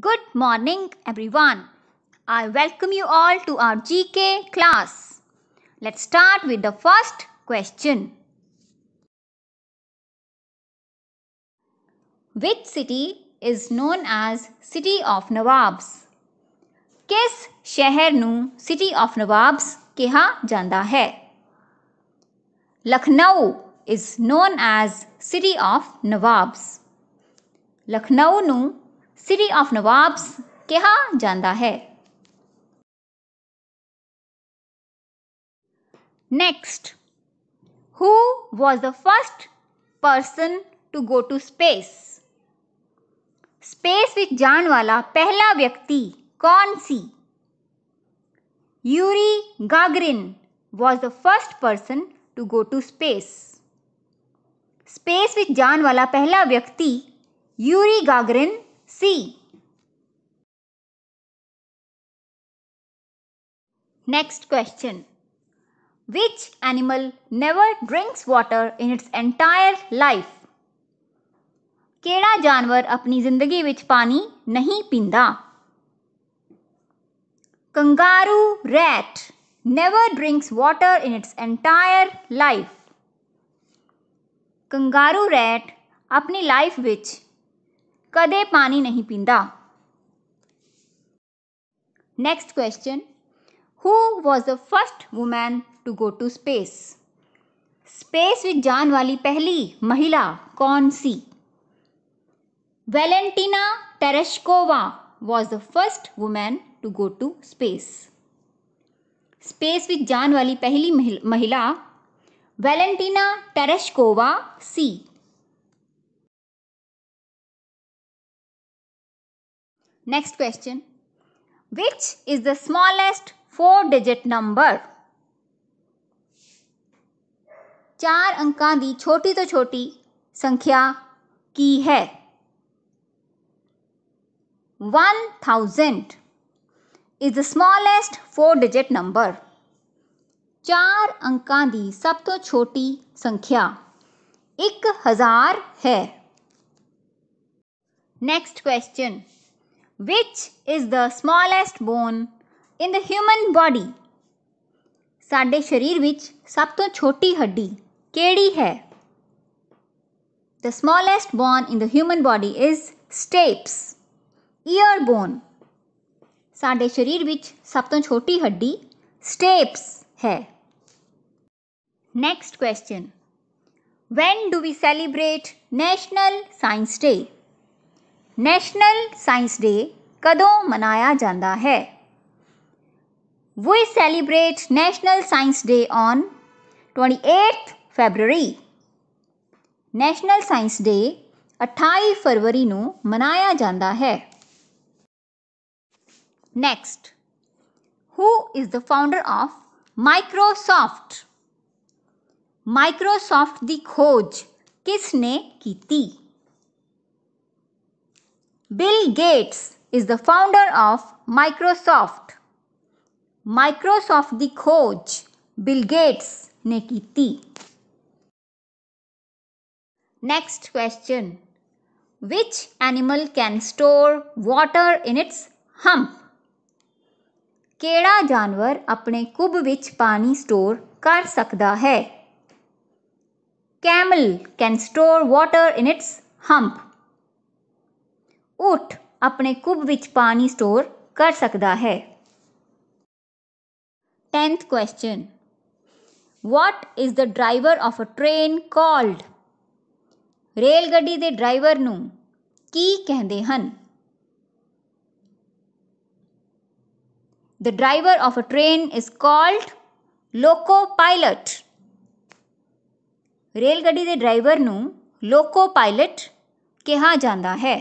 Good morning, everyone. I welcome you all to our GK class. Let's start with the first question. Which city is known as City of Nawabs? किस शहर ਨੂੰ City of Nawabs Keha ਜਾਂਦਾ ਹੈ? Lucknow is known as City of Nawabs. Lucknow ਨੂੰ city of Nawabs कहा जाता है next who was the first person to go to space space विच जान वाला पहला व्यक्ति कौन C Yuri Gagarin was the first person to go to space space विच जान वाला पहला व्यक्ति Yuri Gagarin C. Next question. Which animal never drinks water in its entire life? ਕਿਹੜਾ ਜਾਨਵਰ ਆਪਣੀ ਜ਼ਿੰਦਗੀ ਵਿੱਚ ਪਾਣੀ ਨਹੀਂ ਪੀਂਦਾ kangaroo rat never drinks water in its entire life. Kangaroo rat ਆਪਣੀ ਲਾਈਫ ਵਿੱਚ कदे पानी नहीं पींदा next question who was the first woman to go to space space विच जान वाली पहली महिला कौन C Valentina Tereshkova was the first woman to go to space space विच जान वाली पहली महिला Valentina Tereshkova C next question which is the smallest four digit number चार अंकों की छोटी तो छोटी संख्या की है one thousand is the smallest four digit number चार अंक की सब तो छोटी संख्या एक हजार है next question Which is the smallest bone in the human body? ਸਾਡੇ ਸਰੀਰ ਵਿੱਚ ਸਭ ਤੋਂ ਛੋਟੀ ਹੱਡੀ ਕਿਹੜੀ ਹੈ? The smallest bone in the human body is stapes, ear bone. ਸਾਡੇ ਸਰੀਰ ਵਿੱਚ ਸਭ ਤੋਂ ਛੋਟੀ ਹੱਡੀ stapes ਹੈ। Next question. When do we celebrate National Science Day? National science day ਕਦੋਂ ਮਨਾਇਆ ਜਾਂਦਾ ਹੈ We celebrate National Science Day on 28th February. National Science Day 28 ਫਰਵਰੀ ਨੂੰ ਮਨਾਇਆ ਜਾਂਦਾ ਹੈ next who is the founder of Microsoft Microsoft ਦੀ ਖੋਜ ਕਿਸ ਨੇ ਕੀਤੀ Bill Gates is the founder of Microsoft. Microsoft the coach Bill Gates ने की Next question. Which animal can store water in its hump? ਕਿਹੜਾ janwar apne ਕੁੱਬ pani store store ਕਰ ਸਕਦਾ Camel can store water in its hump. ਊਠ ਆਪਣੇ ਕੁੱਬ ਵਿੱਚ ਪਾਣੀ ਸਟੋਰ ਕਰ ਸਕਦਾ ਹੈ 10th question what is the driver of a train called ਰੇਲ ਗੱਡੀ ਦੇ ਡਰਾਈਵਰ ਨੂੰ ਕੀ ਕਹਿੰਦੇ ਹਨ The driver of a train is called loco pilot. ਰੇਲ ਗੱਡੀ ਦੇ ਡਰਾਈਵਰ ਨੂੰ ਲੋਕੋ ਪਾਇਲਟ ਕਿਹਾ ਜਾਂਦਾ ਹੈ